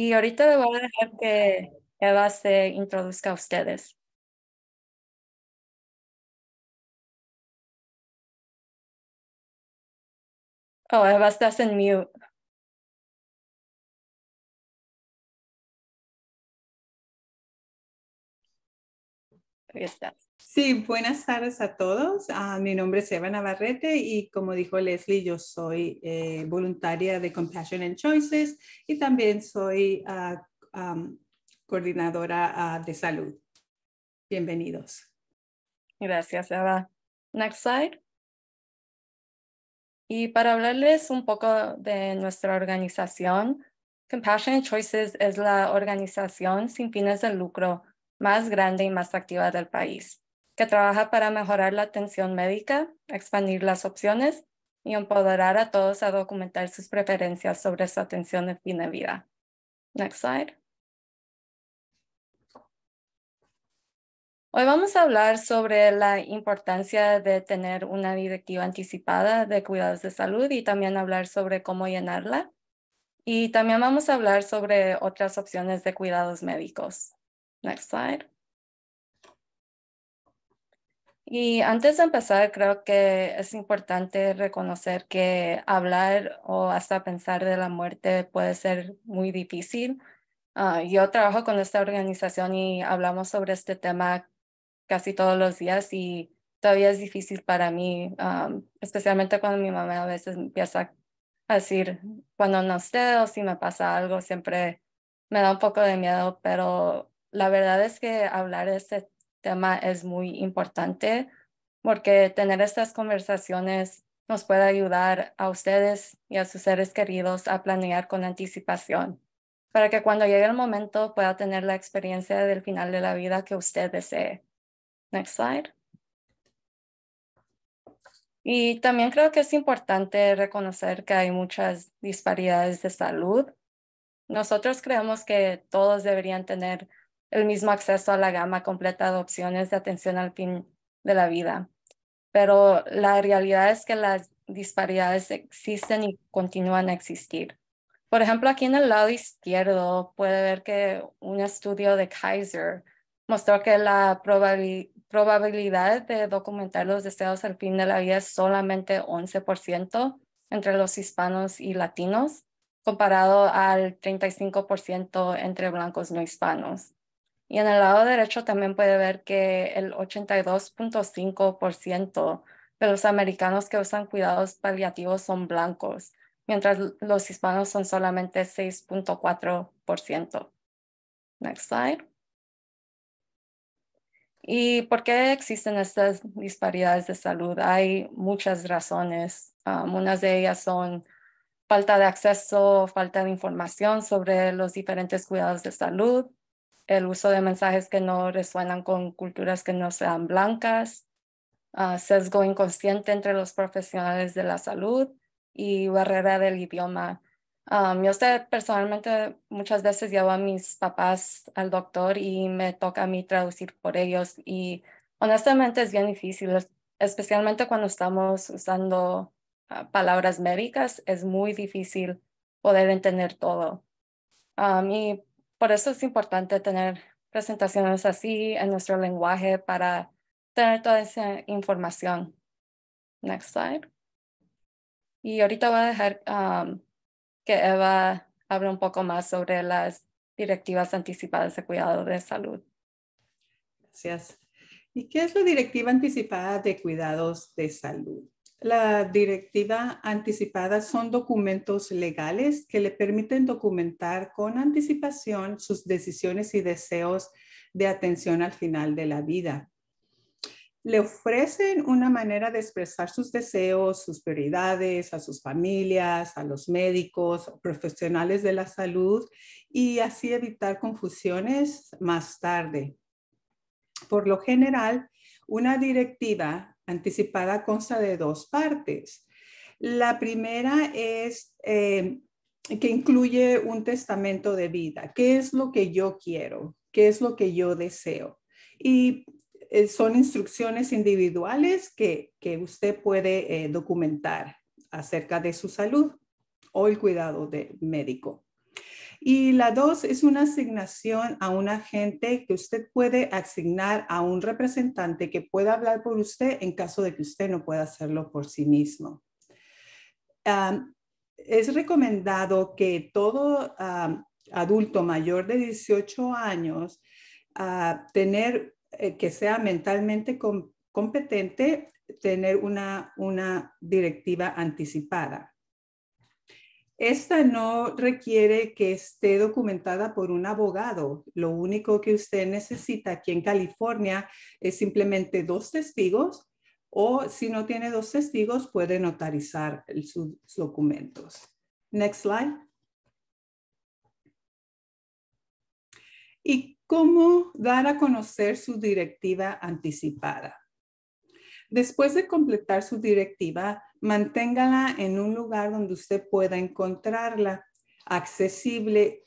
Y ahorita le voy a dejar que Eva se introduzca a ustedes. Oh, Eva, estás en mute. Ahí estás. Sí, buenas tardes a todos. Ah, mi nombre es Eva Navarrete y como dijo Leslie, yo soy eh, voluntaria de Compassion and Choices y también soy ah, coordinadora ah, de salud. Bienvenidos. Gracias, Eva. Next slide. Y para hablarles un poco de nuestra organización, Compassion and Choices es la organización sin fines de lucro más grande y más activa del país que trabaja para mejorar la atención médica, expandir las opciones y empoderar a todos a documentar sus preferencias sobre su atención de fin de vida. Next slide. Hoy vamos a hablar sobre la importancia de tener una directiva anticipada de cuidados de salud y también hablar sobre cómo llenarla. Y también vamos a hablar sobre otras opciones de cuidados médicos. Next slide. Y antes de empezar, creo que es importante reconocer que hablar o hasta pensar de la muerte puede ser muy difícil. Ah, yo trabajo con esta organización y hablamos sobre este tema casi todos los días y todavía es difícil para mí, ah, especialmente cuando mi mamá a veces empieza a decir, cuando no esté o si me pasa algo, siempre me da un poco de miedo, pero la verdad es que hablar de este tema es muy importante porque tener estas conversaciones nos puede ayudar a ustedes y a sus seres queridos a planear con anticipación para que cuando llegue el momento pueda tener la experiencia del final de la vida que usted desee. Next slide. Y también creo que es importante reconocer que hay muchas disparidades de salud. Nosotros creemos que todos deberían tener el mismo acceso a la gama completa de opciones de atención al fin de la vida. Pero la realidad es que las disparidades existen y continúan a existir. Por ejemplo, aquí en el lado izquierdo puede ver que un estudio de Kaiser mostró que la probabilidad de documentar los deseos al fin de la vida es solamente 11% entre los hispanos y latinos, comparado al 35% entre blancos no hispanos. Y en el lado derecho también puede ver que el 82.5% de los americanos que usan cuidados paliativos son blancos, mientras los hispanos son solamente 6.4%. Next slide. ¿Y por qué existen estas disparidades de salud? Hay muchas razones. Algunas um, de ellas son falta de acceso, falta de información sobre los diferentes cuidados de salud, el uso de mensajes que no resuenan con culturas que no sean blancas, ah, sesgo inconsciente entre los profesionales de la salud y barrera del idioma. Ah, yo sé, personalmente muchas veces llevo a mis papás al doctor y me toca a mí traducir por ellos y honestamente es bien difícil, especialmente cuando estamos usando ah, palabras médicas, es muy difícil poder entender todo. Por eso es importante tener presentaciones así en nuestro lenguaje para tener toda esa información. Next slide. Y ahorita voy a dejar um, que Eva hable un poco más sobre las directivas anticipadas de cuidado de salud. Gracias. ¿Y qué es la directiva anticipada de cuidados de salud? La directiva anticipada son documentos legales que le permiten documentar con anticipación sus decisiones y deseos de atención al final de la vida. Le ofrecen una manera de expresar sus deseos, sus prioridades a sus familias, a los médicos, profesionales de la salud y así evitar confusiones más tarde. Por lo general, una directiva anticipada consta de dos partes. La primera es eh, que incluye un testamento de vida. ¿Qué es lo que yo quiero? ¿Qué es lo que yo deseo? Y eh, son instrucciones individuales que, usted puede eh, documentar acerca de su salud o el cuidado de médico. Y la dos es una asignación a un agente que usted puede asignar a un representante que pueda hablar por usted en caso de que usted no pueda hacerlo por sí mismo. es recomendado que todo adulto mayor de 18 años ah, eh, que sea mentalmente competente tener una directiva anticipada. Esta no requiere que esté documentada por un abogado. Lo único que usted necesita aquí en California es simplemente dos testigos o si no tiene dos testigos puede notarizar sus documentos. Next slide. ¿Y cómo dar a conocer su directiva anticipada? Después de completar su directiva, manténgala en un lugar donde usted pueda encontrarla accesible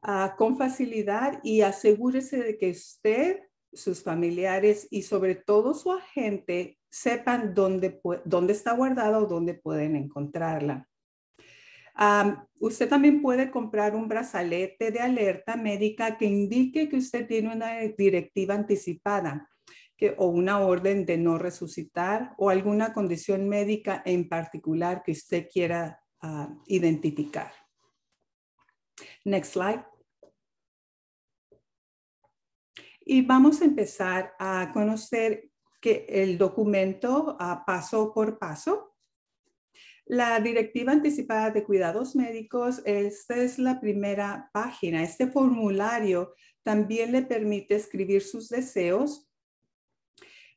ah, con facilidad y asegúrese de que usted, sus familiares y sobre todo su agente sepan dónde, está guardada o dónde pueden encontrarla. Ah, usted también puede comprar un brazalete de alerta médica que indique que usted tiene una eh, directiva anticipada o una orden de no resucitar o alguna condición médica en particular que usted quiera ah, identificar. Next slide. Y vamos a empezar a conocer que el documento ah, paso por paso la Directiva Anticipada de Cuidados Médicos, esta es la primera página. Este formulario también le permite escribir sus deseos,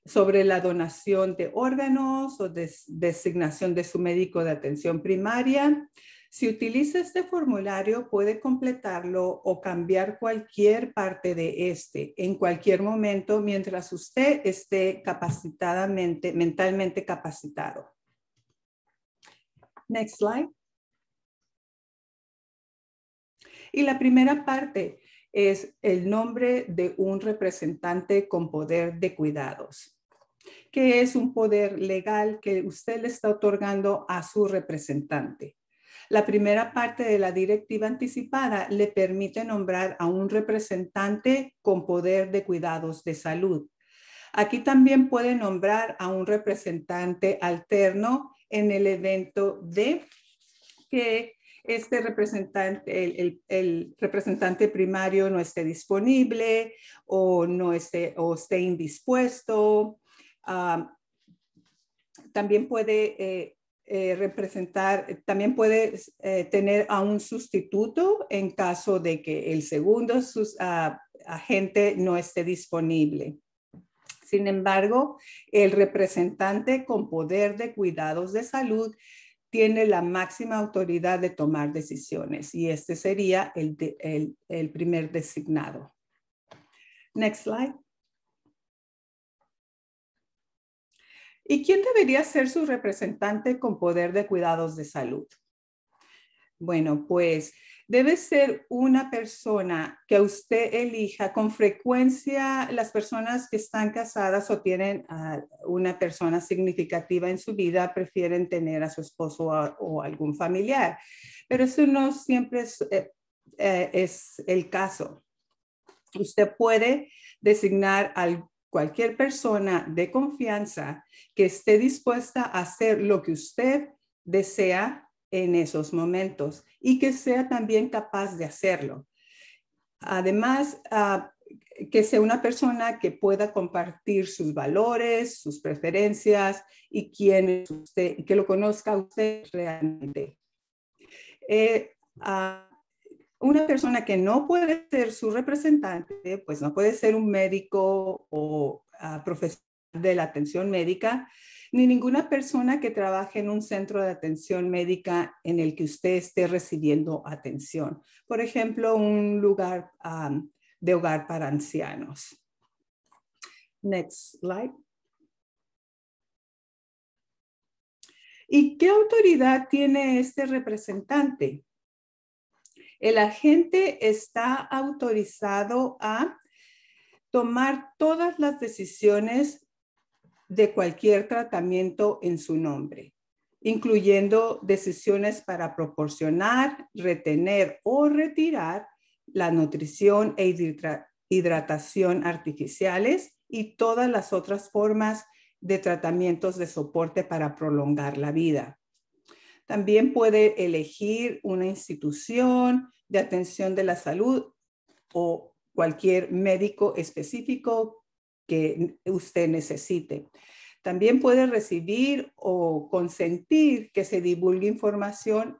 sobre la donación de órganos o designación de su médico de atención primaria. Si utiliza este formulario, puede completarlo o cambiar cualquier parte de este en cualquier momento mientras usted esté capacitadamente, mentalmente capacitado. Next slide. Y la primera parte es el nombre de un representante con poder de cuidados que es un poder legal que usted le está otorgando a su representante. La primera parte de la directiva anticipada le permite nombrar a un representante con poder de cuidados de salud. Aquí también puede nombrar a un representante alterno en el evento de que este representante, el, representante primario no esté disponible o no o esté indispuesto también puede eh, eh, representar, también puede eh, tener a un sustituto en caso de que el segundo agente no esté disponible. Sin embargo, el representante con poder de cuidados de salud tiene la máxima autoridad de tomar decisiones y este sería el, el primer designado. Next slide. ¿Y quién debería ser su representante con poder de cuidados de salud? Bueno, pues debe ser una persona que usted elija. Con frecuencia las personas que están casadas o tienen a una persona significativa en su vida prefieren tener a su esposo o algún familiar, pero eso no siempre es, eh, eh, es el caso. Usted puede designar al cualquier persona de confianza que esté dispuesta a hacer lo que usted desea en esos momentos y que sea también capaz de hacerlo. Además, ah, que sea una persona que pueda compartir sus valores, sus preferencias y quién usted, que lo conozca usted realmente. Eh, ah, una persona que no puede ser su representante, pues no puede ser un médico o ah, profesor de la atención médica, ni ninguna persona que trabaje en un centro de atención médica en el que usted esté recibiendo atención. Por ejemplo, un lugar ah, de hogar para ancianos. Next slide. ¿Y qué autoridad tiene este representante? El agente está autorizado a tomar todas las decisiones de cualquier tratamiento en su nombre, incluyendo decisiones para proporcionar, retener o retirar la nutrición e hidratación artificiales y todas las otras formas de tratamientos de soporte para prolongar la vida. También puede elegir una institución de atención de la salud o cualquier médico específico que usted necesite. También puede recibir o consentir que se divulgue información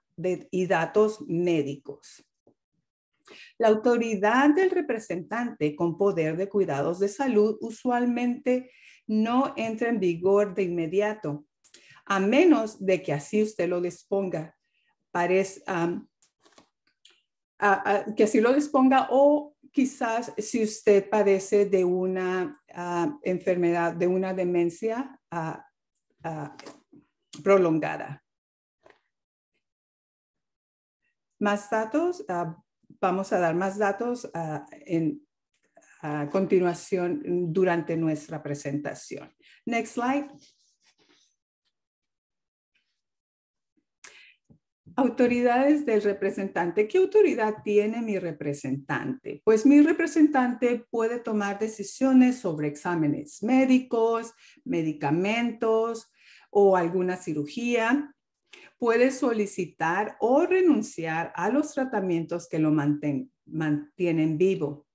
y datos médicos. La autoridad del representante con poder de cuidados de salud usualmente no entra en vigor de inmediato, a menos de que así usted lo disponga. que lo disponga o quizás si usted padece de una ah, enfermedad, de una demencia ah, ah, prolongada. Más datos, vamos a dar más datos en, a continuación durante nuestra presentación. Next slide. autoridades del representante. ¿Qué autoridad tiene mi representante? Pues mi representante puede tomar decisiones sobre exámenes médicos, medicamentos o alguna cirugía. Puede solicitar o renunciar a los tratamientos que lo mantienen vivo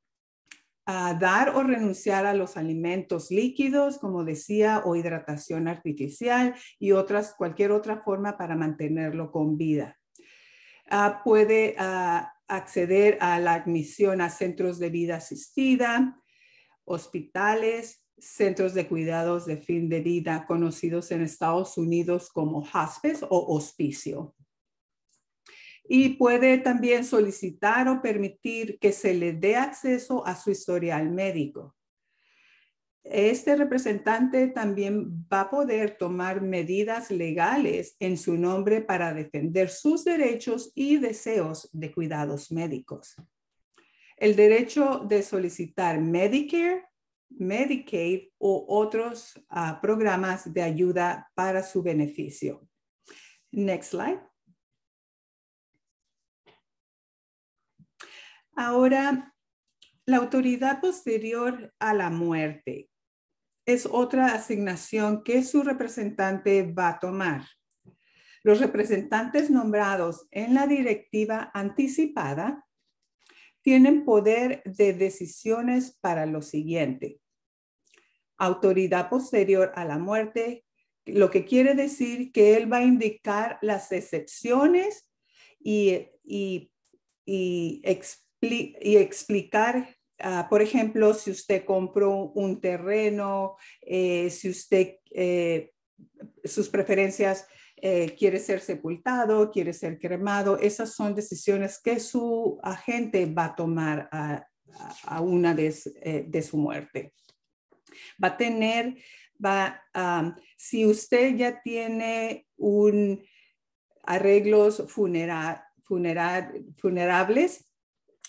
dar o renunciar a los alimentos líquidos, como decía, o hidratación artificial y otras, cualquier otra forma para mantenerlo con vida. Ah, puede ah, acceder a la admisión a centros de vida asistida, hospitales, centros de cuidados de fin de vida, conocidos en Estados Unidos como hospice o hospicio y puede también solicitar o permitir que se le dé acceso a su historial médico. Este representante también va a poder tomar medidas legales en su nombre para defender sus derechos y deseos de cuidados médicos. El derecho de solicitar Medicare, Medicaid o otros ah, programas de ayuda para su beneficio. Next slide. Ahora, la autoridad posterior a la muerte es otra asignación que su representante va a tomar. Los representantes nombrados en la directiva anticipada tienen poder de decisiones para lo siguiente. Autoridad posterior a la muerte, lo que quiere decir que él va a indicar las excepciones y, y, y y explicar, ah, por ejemplo, si usted compró un terreno, eh, si usted, eh, sus preferencias, eh, quiere ser sepultado, quiere ser cremado, esas son decisiones que su agente va a tomar a, una vez de, su muerte. Va a tener, va, si usted ya tiene un arreglos funerables,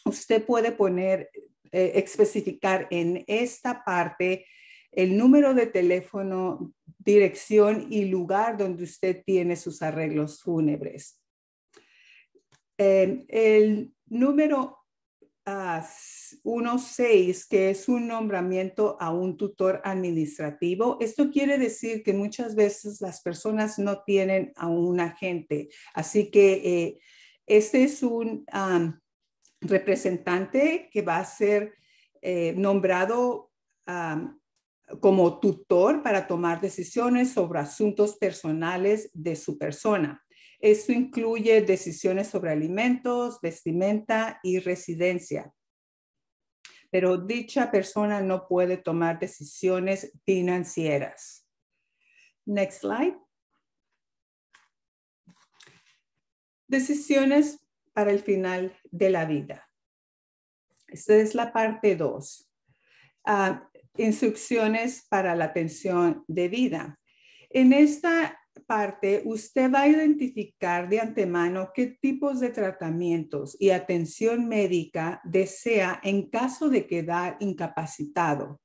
usted puede poner, eh, especificar en esta parte el número de teléfono, dirección y lugar donde usted tiene sus arreglos fúnebres. Eh, el número 1.6, ah, que es un nombramiento a un tutor administrativo. Esto quiere decir que muchas veces las personas no tienen a un agente. Así que eh, este es un representante que va a ser eh, nombrado como tutor para tomar decisiones sobre asuntos personales de su persona. Esto incluye decisiones sobre alimentos, vestimenta y residencia. Pero dicha persona no puede tomar decisiones financieras. Next slide. Decisiones el final de la vida. Esta es la parte 2. Ah, instrucciones para la atención de vida. En esta parte, usted va a identificar de antemano qué tipos de tratamientos y atención médica desea en caso de quedar incapacitado.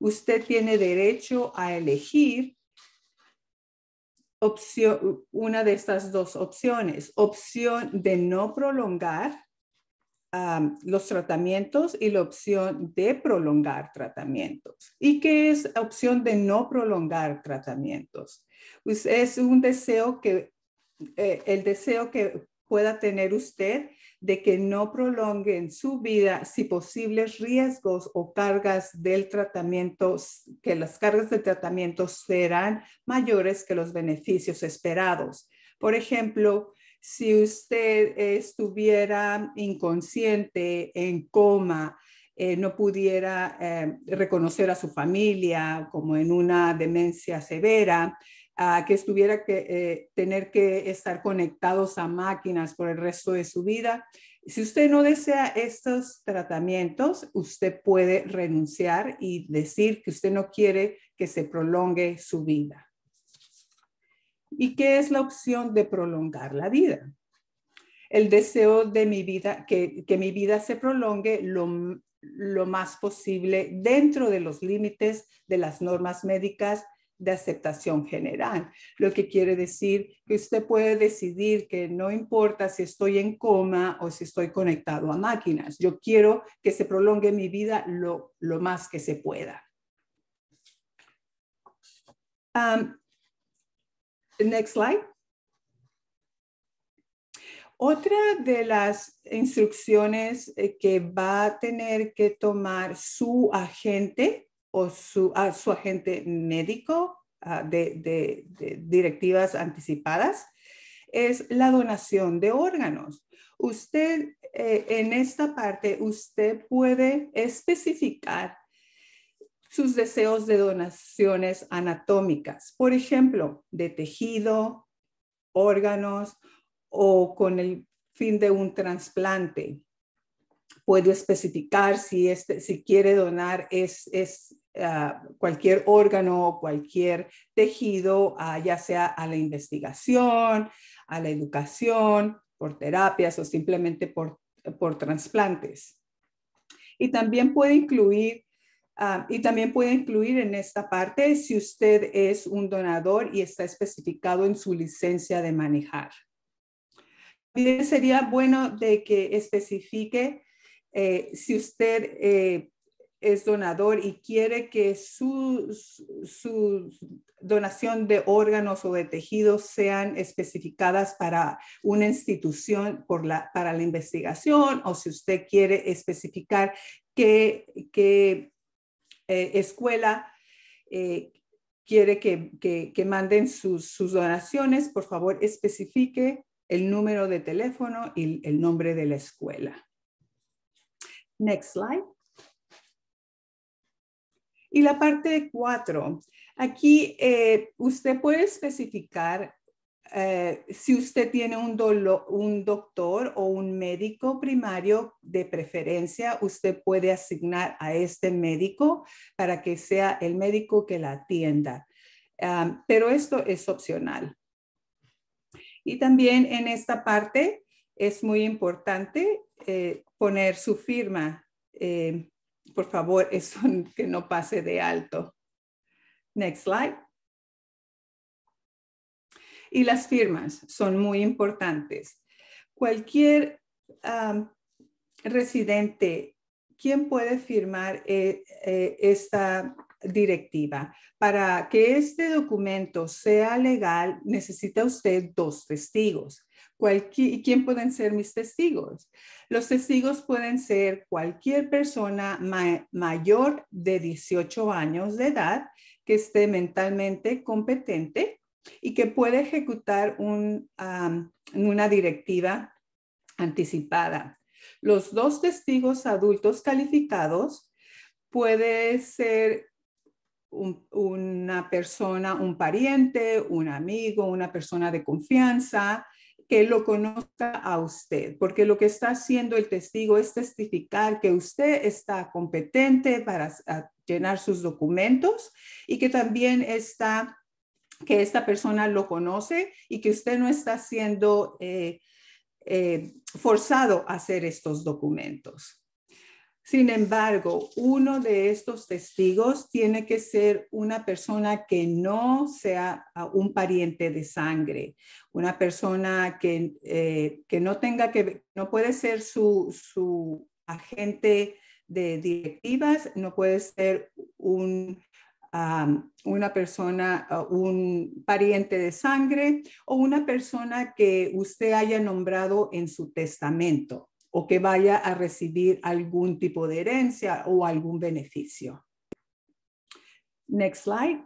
Usted tiene derecho a elegir opción, una de estas dos opciones, opción de no prolongar los tratamientos y la opción de prolongar tratamientos. ¿Y qué es opción de no prolongar tratamientos? Pues es un deseo que, eh, el deseo que pueda tener usted de que no prolongue en su vida si posibles riesgos o cargas del tratamiento, que las cargas de tratamiento serán mayores que los beneficios esperados. Por ejemplo, si usted estuviera inconsciente, en coma, eh, no pudiera eh, reconocer a su familia como en una demencia severa, que estuviera que eh, tener que estar conectados a máquinas por el resto de su vida. Si usted no desea estos tratamientos, usted puede renunciar y decir que usted no quiere que se prolongue su vida. ¿Y qué es la opción de prolongar la vida? El deseo de mi vida, que, que mi vida se prolongue lo, lo más posible dentro de los límites de las normas médicas de aceptación general, lo que quiere decir que usted puede decidir que no importa si estoy en coma o si estoy conectado a máquinas, yo quiero que se prolongue mi vida lo, más que se pueda. Um, next slide. Otra de las instrucciones eh, que va a tener que tomar su agente o su, a su agente médico de, directivas anticipadas es la donación de órganos. Usted, eh, en esta parte, usted puede especificar sus deseos de donaciones anatómicas, por ejemplo, de tejido, órganos o con el fin de un trasplante. Puede especificar si, este, si quiere donar es cualquier órgano, cualquier tejido, ya sea a la investigación, a la educación, por terapias o simplemente por, por trasplantes. Y también puede incluir y también puede incluir en esta parte si usted es un donador y está especificado en su licencia de manejar. También sería bueno de que especifique eh, si usted eh, es donador y quiere que su, donación de órganos o de tejidos sean especificadas para una institución por la, para la investigación o si usted quiere especificar qué, qué eh, escuela eh, quiere que, que, manden sus, sus donaciones, por favor especifique el número de teléfono y el nombre de la escuela. Next slide. Y la parte cuatro, aquí eh, usted puede especificar eh, si usted tiene un, un doctor o un médico primario de preferencia, usted puede asignar a este médico para que sea el médico que la atienda. Ah, pero esto es opcional. Y también en esta parte es muy importante eh, poner su firma por favor, eso que no pase de alto. Next slide. Y las firmas son muy importantes. Cualquier residente, ¿quién puede firmar eh, eh, esta directiva? Para que este documento sea legal, necesita usted dos testigos. ¿Y ¿Quién pueden ser mis testigos? Los testigos pueden ser cualquier persona mayor de 18 años de edad que esté mentalmente competente y que pueda ejecutar una directiva anticipada. Los dos testigos adultos calificados puede ser una persona, un pariente, un amigo, una persona de confianza, que lo conozca a usted, porque lo que está haciendo el testigo es testificar que usted está competente para llenar sus documentos y que también está, que esta persona lo conoce y que usted no está siendo eh, eh, forzado a hacer estos documentos. Sin embargo, uno de estos testigos tiene que ser una persona que no sea ah, un pariente de sangre, una persona que, eh, no tenga que, no puede ser su, agente de directivas, no puede ser una persona, ah, un pariente de sangre o una persona que usted haya nombrado en su testamento o que vaya a recibir algún tipo de herencia o algún beneficio. Next slide.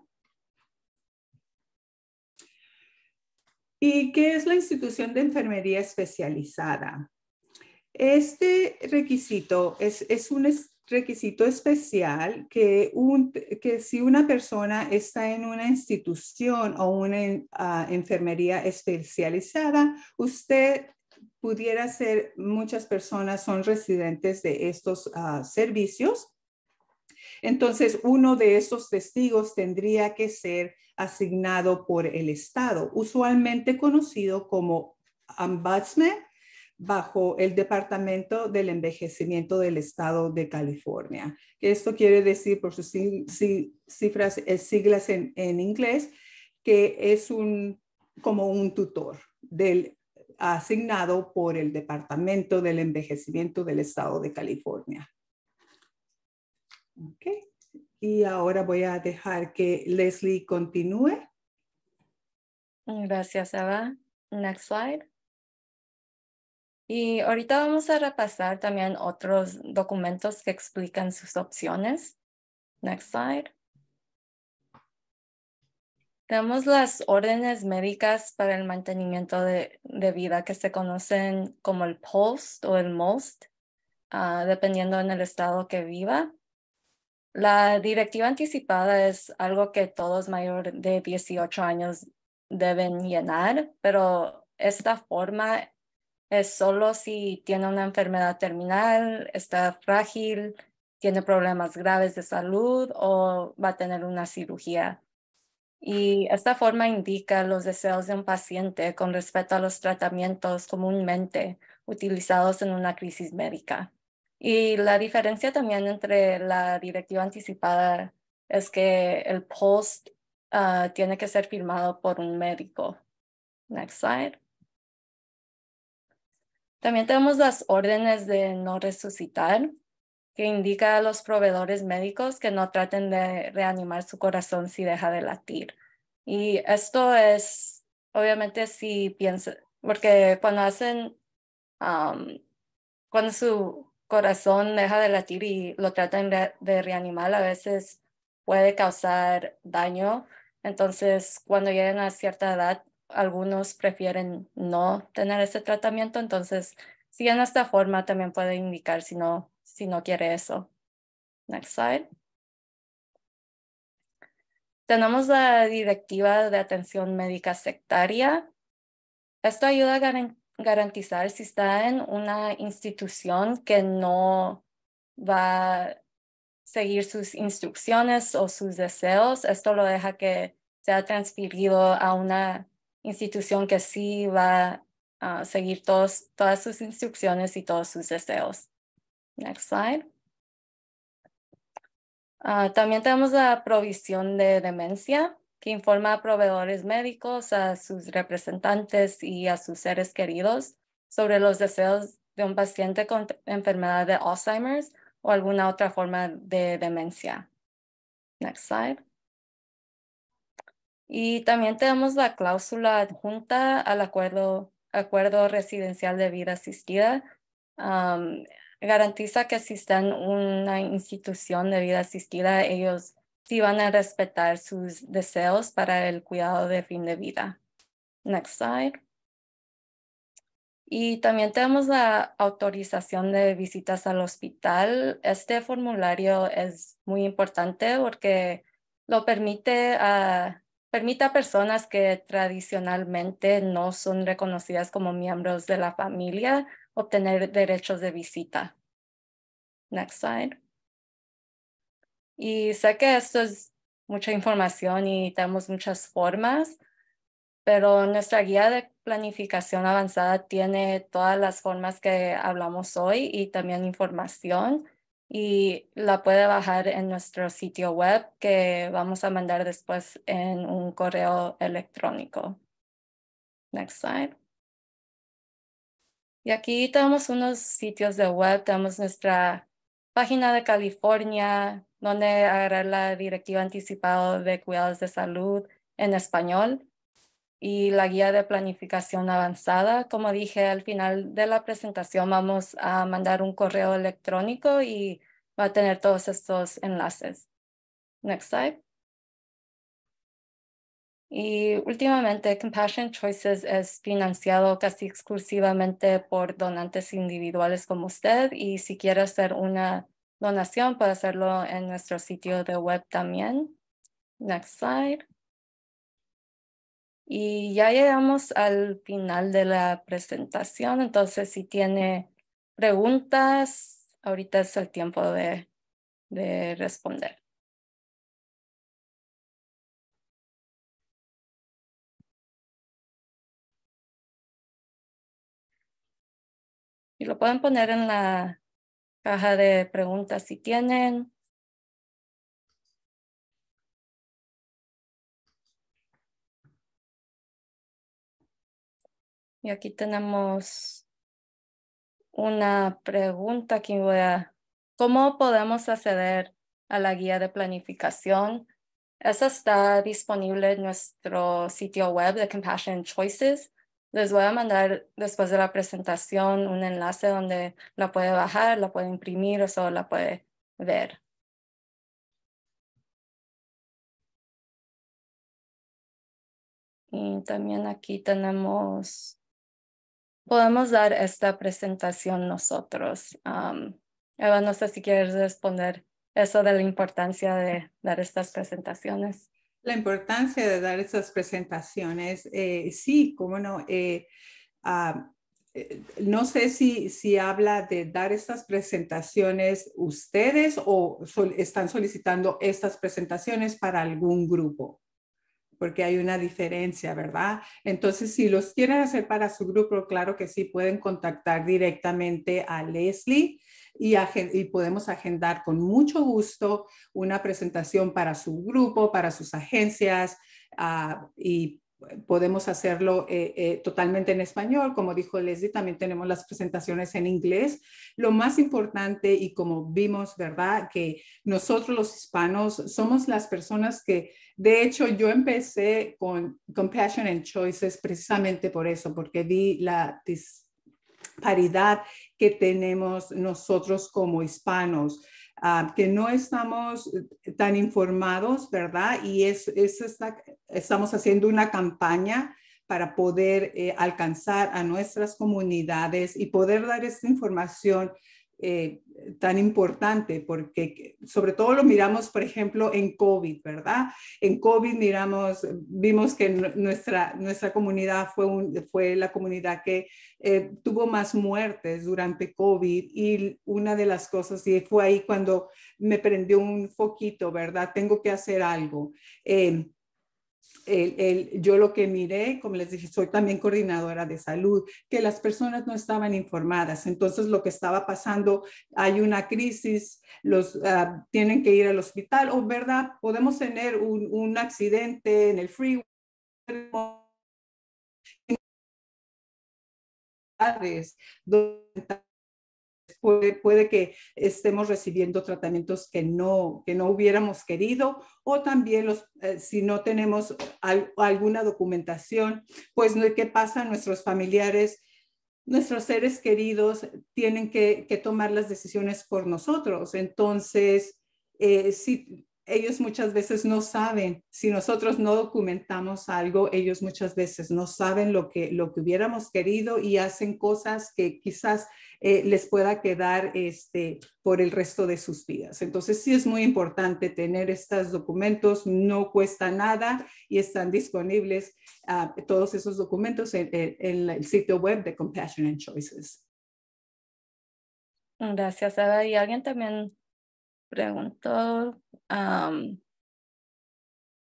¿Y qué es la institución de enfermería especializada? Este requisito es, un requisito especial que, que, si una persona está en una institución o una ah, enfermería especializada, usted pudiera ser muchas personas son residentes de estos ah, servicios. Entonces, uno de esos testigos tendría que ser asignado por el Estado, usualmente conocido como ombudsman bajo el Departamento del Envejecimiento del Estado de California. Esto quiere decir, por sus cifras, eh, siglas en, en inglés, que es un, como un tutor del asignado por el Departamento del Envejecimiento del Estado de California. Okay. Y ahora voy a dejar que Leslie continúe. Gracias, Eva. Next slide. Y ahorita vamos a repasar también otros documentos que explican sus opciones. Next slide. Tenemos las órdenes médicas para el mantenimiento de, vida que se conocen como el POST e o el MOST, ah, dependiendo en el estado que viva. La directiva anticipada es algo que todos mayores de 18 años deben llenar, pero esta forma es solo si tiene una enfermedad terminal, está frágil, tiene problemas graves de salud o va a tener una cirugía. Y esta forma indica los deseos de un paciente con respecto a los tratamientos comúnmente utilizados en una crisis médica. Y la diferencia también entre la directiva anticipada es que el post ah, tiene que ser firmado por un médico. Next slide. También tenemos las órdenes de no resucitar que indica a los proveedores médicos que no traten de reanimar su corazón si deja de latir. Y esto es, obviamente, si piensa, porque cuando hacen, cuando su corazón deja de latir y lo tratan de, reanimar, a veces puede causar daño. Entonces, cuando llegan a cierta edad, algunos prefieren no tener ese tratamiento. Entonces, si en esta forma también puede indicar si no si no quiere eso. Next slide. Tenemos la directiva de atención médica sectaria. Esto ayuda a garantizar si está en una institución que no va a seguir sus instrucciones o sus deseos. Esto lo deja que sea transferido a una institución que sí va a seguir todos, todas sus instrucciones y todos sus deseos. Next slide. Ah, también tenemos la provisión de demencia, que informa a proveedores médicos, a sus representantes y a sus seres queridos sobre los deseos de un paciente con enfermedad de Alzheimer's o alguna otra forma de demencia. Next slide. Y también tenemos la cláusula adjunta al acuerdo, acuerdo residencial de vida asistida garantiza que si están una institución de vida asistida, ellos sí van a respetar sus deseos para el cuidado de fin de vida. Next slide. Y también tenemos la autorización de visitas al hospital. Este formulario es muy importante porque lo permite permite a personas que tradicionalmente no son reconocidas como miembros de la familia obtener derechos de visita. Next slide. Y sé que esto es mucha información y tenemos muchas formas, pero nuestra guía de planificación avanzada tiene todas las formas que hablamos hoy y también información y la puede bajar en nuestro sitio web que vamos a mandar después en un correo electrónico. Next slide. Y aquí tenemos unos sitios de web, tenemos nuestra página de California, donde agarrar la directiva anticipada de cuidados de salud en español y la guía de planificación avanzada. Como dije, al final de la presentación vamos a mandar un correo electrónico y va a tener todos estos enlaces. Next slide. Y últimamente, Compassion Choices es financiado casi exclusivamente por donantes individuales como usted. Y si quiere hacer una donación, puede hacerlo en nuestro sitio de web también. Next slide. Y ya llegamos al final de la presentación. Entonces, si tiene preguntas, ahorita es el tiempo de, de responder. y lo pueden poner en la caja de preguntas si tienen. Y aquí tenemos una pregunta que voy a... ¿Cómo podemos acceder a la guía de planificación? Esa está disponible en nuestro sitio web de Compassion Choices. Les voy a mandar después de la presentación un enlace donde la puede bajar, la puede imprimir o solo la puede ver. Y también aquí tenemos, podemos dar esta presentación nosotros. Eva, no sé si quieres responder eso de la importancia de dar estas presentaciones. La importancia de dar estas presentaciones, eh, sí, cómo no. Eh, ah, eh, no sé si, habla de dar estas presentaciones ustedes o están solicitando estas presentaciones para algún grupo, porque hay una diferencia, ¿verdad? Entonces, si los quieren hacer para su grupo, claro que sí, pueden contactar directamente a Leslie y, podemos agendar con mucho gusto una presentación para su grupo, para sus agencias ah, y podemos hacerlo eh, eh, totalmente en español. Como dijo Leslie, también tenemos las presentaciones en inglés. Lo más importante y como vimos, ¿verdad? Que nosotros los hispanos somos las personas que, de hecho, yo empecé con Compassion and Choices precisamente por eso, porque vi la dis paridad que tenemos nosotros como hispanos. Ah, que no estamos eh, tan informados, ¿verdad? Y es, estamos haciendo una campaña para poder eh, alcanzar a nuestras comunidades y poder dar esta información eh, tan importante, porque sobre todo lo miramos, por ejemplo, en COVID, ¿verdad? En COVID miramos, vimos que nuestra, nuestra comunidad fue, fue la comunidad que eh, tuvo más muertes durante COVID y una de las cosas, y fue ahí cuando me prendió un foquito, ¿verdad? Tengo que hacer algo. Eh, yo lo que miré, como les dije, soy también coordinadora de salud, que las personas no estaban informadas. Entonces, lo que estaba pasando, hay una crisis, los ah, tienen que ir al hospital, o verdad, podemos tener un, accidente en el freeway puede, que estemos recibiendo tratamientos que no, que no hubiéramos querido o también los, eh, si no tenemos alguna documentación, pues ¿qué pasa? Nuestros familiares, nuestros seres queridos tienen que, tomar las decisiones por nosotros. Entonces, eh, si ellos muchas veces no saben, si nosotros no documentamos algo, ellos muchas veces no saben lo que, lo que hubiéramos querido y hacen cosas que quizás eh, les pueda quedar este, por el resto de sus vidas. Entonces sí es muy importante tener estos documentos, no cuesta nada y están disponibles ah, todos esos documentos en, el sitio web de Compassion and Choices. Gracias, Ada. Y alguien también preguntó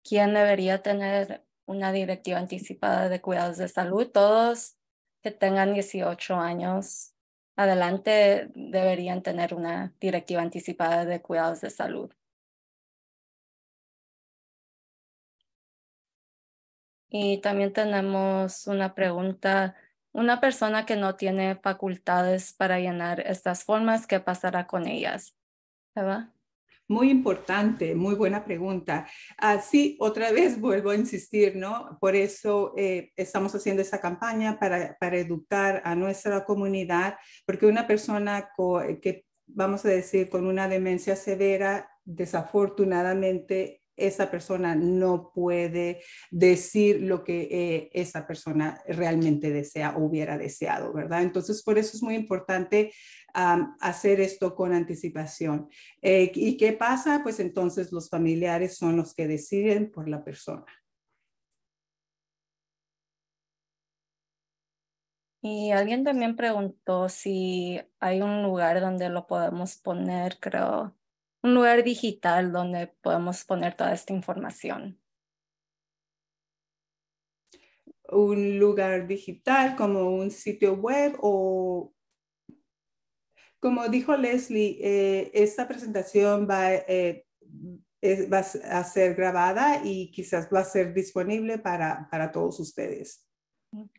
quién debería tener una directiva anticipada de cuidados de salud. Todos que tengan 18 años adelante deberían tener una directiva anticipada de cuidados de salud. Y también tenemos una pregunta. Una persona que no tiene facultades para llenar estas formas, ¿qué pasará con ellas? ¿Verdad? Muy importante, muy buena pregunta. Así, ah, otra vez vuelvo a insistir, ¿no? Por eso eh, estamos haciendo esa campaña para, para, educar a nuestra comunidad, porque una persona eh, que, vamos a decir, con una demencia severa, desafortunadamente esa persona no puede decir lo que eh, esa persona realmente desea o hubiera deseado, ¿verdad? Entonces, por eso es muy importante hacer esto con anticipación. Eh, ¿Y qué pasa? Pues entonces los familiares son los que deciden por la persona. Y alguien también preguntó si hay un lugar donde lo podemos poner, creo, lugar digital donde podemos poner toda esta información. Un lugar digital como un sitio web o, como dijo Leslie, eh, esta presentación eh, va, a ser grabada y quizás va a ser disponible para, para todos ustedes.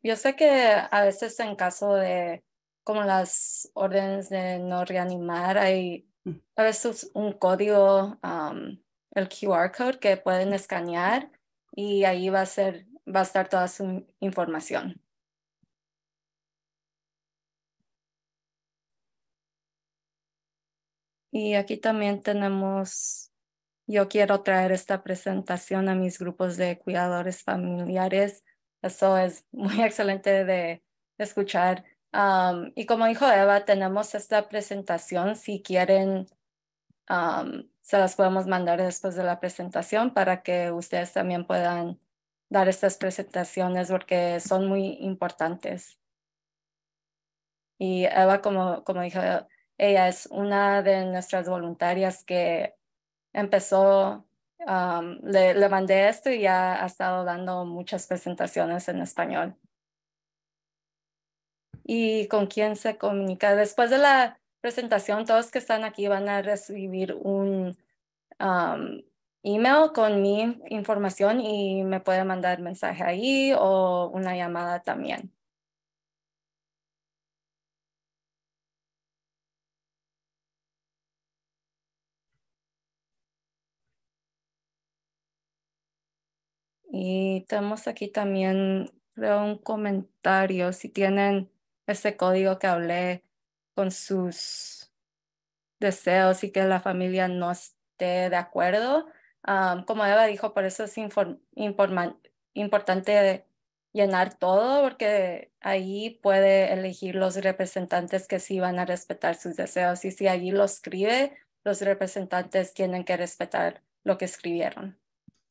Yo sé que a veces en caso de como las órdenes de no reanimar, hay a veces un código, um, el QR code que pueden escanear y ahí va a, ser, va a estar toda su información. Y aquí también tenemos, yo quiero traer esta presentación a mis grupos de cuidadores familiares. Eso es muy excelente de escuchar y como dijo Eva, tenemos esta presentación. Si quieren, se las podemos mandar después de la presentación para que ustedes también puedan dar estas presentaciones porque son muy importantes. Y Eva, como, como dijo, ella es una de nuestras voluntarias que empezó, le, le mandé esto y ya ha estado dando muchas presentaciones en español y con quién se comunica. Después de la presentación, todos que están aquí van a recibir un email con mi información y me pueden mandar mensaje ahí o una llamada también. Y tenemos aquí también, creo, un comentario. Si tienen ese código que hablé con sus deseos y que la familia no esté de acuerdo. como Eva dijo, por eso es importante llenar todo, porque ahí puede elegir los representantes que sí van a respetar sus deseos. Y si allí lo escribe, los representantes tienen que respetar lo que escribieron.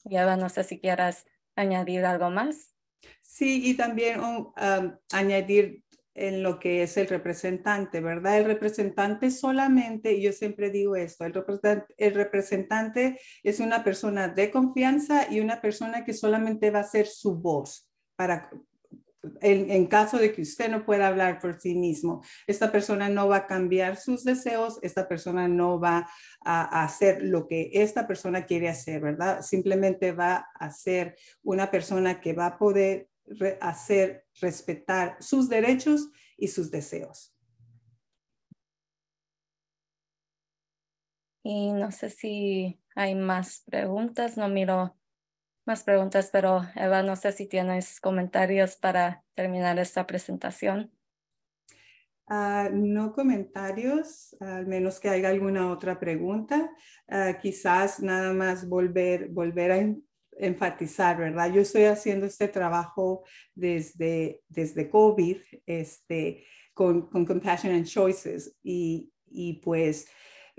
Y Eva, no sé si quieras añadir algo más. Sí, y también um, um, añadir en lo que es el representante, ¿verdad? El representante solamente, y yo siempre digo esto, el representante, es una persona de confianza y una persona que solamente va a ser su voz para... En, caso de que usted no pueda hablar por sí mismo, esta persona no va a cambiar sus deseos, esta persona no va a hacer lo que esta persona quiere hacer, ¿verdad? Simplemente va a ser una persona que va a poder hacer respetar sus derechos y sus deseos. Y no sé si hay más preguntas, no miro más preguntas, pero Eva, no sé si tienes comentarios para terminar esta presentación. Ah, no comentarios, al menos que haya alguna otra pregunta. Ah, quizás nada más volver, volver a enfatizar, ¿verdad? Yo estoy haciendo este trabajo desde, desde COVID, este, con, con Compassion and Choices y, y pues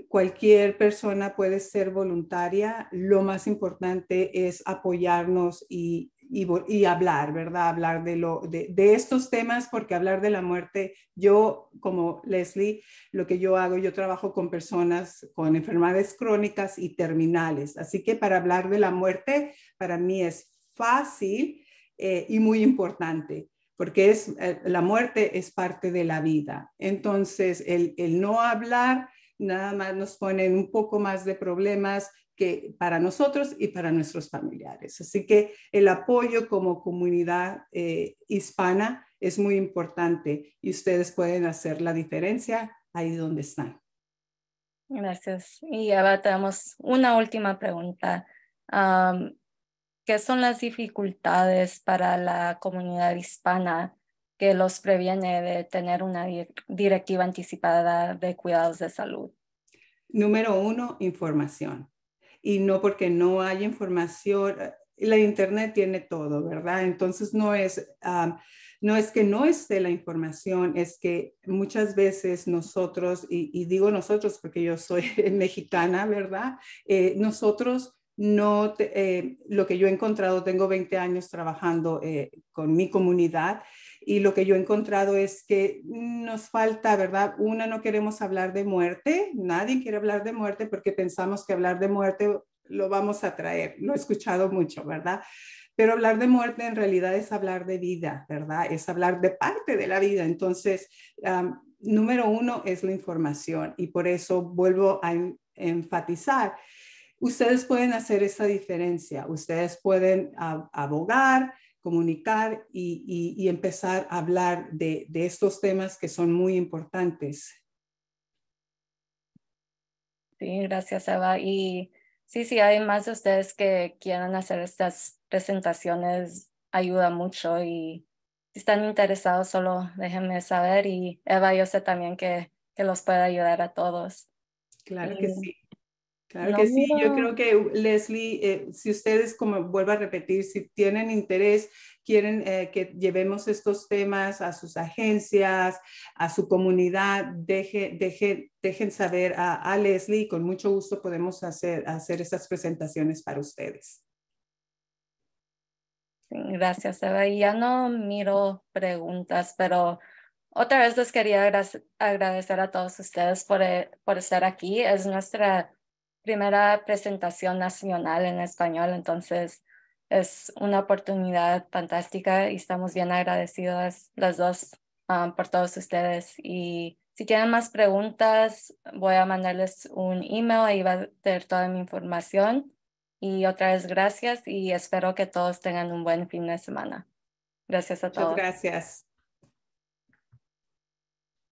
cualquier persona puede ser voluntaria. Lo más importante es apoyarnos y, y, hablar, ¿verdad? Hablar de, lo, de, estos temas, porque hablar de la muerte, yo como Leslie, lo que yo hago, yo trabajo con personas con enfermedades crónicas y terminales. Así que para hablar de la muerte, para mí es fácil eh, y muy importante, porque es, eh, la muerte es parte de la vida. Entonces, el, no hablar nada más nos pone un poco más de problemas que para nosotros y para nuestros familiares. Así que el apoyo como comunidad eh, hispana es muy importante y ustedes pueden hacer la diferencia ahí donde están. Gracias. Y ahora tenemos una última pregunta. ¿Qué son las dificultades para la comunidad hispana que los previene de tener una directiva anticipada de cuidados de salud? Número uno, información y no porque no hay información. Eh, la internet tiene todo, ¿verdad? Entonces no es, ah, no es que no esté la información, es que muchas veces nosotros, y, digo nosotros porque yo soy mexicana, ¿verdad? Eh, nosotros no eh, lo que yo he encontrado, tengo 20 años trabajando con mi comunidad y lo que yo he encontrado es que nos falta, ¿verdad? Una, no queremos hablar de muerte, nadie quiere hablar de muerte porque pensamos que hablar de muerte lo vamos a traer, lo he escuchado mucho, ¿verdad? Pero hablar de muerte en realidad es hablar de vida, ¿verdad? Es hablar de parte de la vida. Entonces, número uno es la información y por eso vuelvo a enfatizar. Ustedes pueden hacer esa diferencia, ustedes pueden abogar, comunicar y, empezar a hablar de, estos temas que son muy importantes. Sí, gracias, Eva. Y sí, sí, hay más de ustedes que quieran hacer estas presentaciones, ayuda mucho y si están interesados, solo déjenme saber y Eva, yo sé también que, que los puede ayudar a todos. Claro que sí. Claro que sí, yo creo que Leslie, eh, si ustedes, como vuelvo a repetir, si tienen interés, quieren eh, que llevemos estos temas a sus agencias, a su comunidad, deje, deje, dejen saber a, a, Leslie y con mucho gusto podemos hacer, hacer estas presentaciones para ustedes. gracias, Eva. Ya no miro preguntas, pero otra vez les quería agradecer a todos ustedes por, eh, por estar aquí. Es nuestra primera presentación nacional en español, entonces es una oportunidad fantástica y estamos bien agradecidas las dos um, por todos ustedes. Y si tienen más preguntas, voy a mandarles un email, ahí va a tener toda mi información. Y otra vez gracias y espero que todos tengan un buen fin de semana. Gracias a todos. Muchas gracias.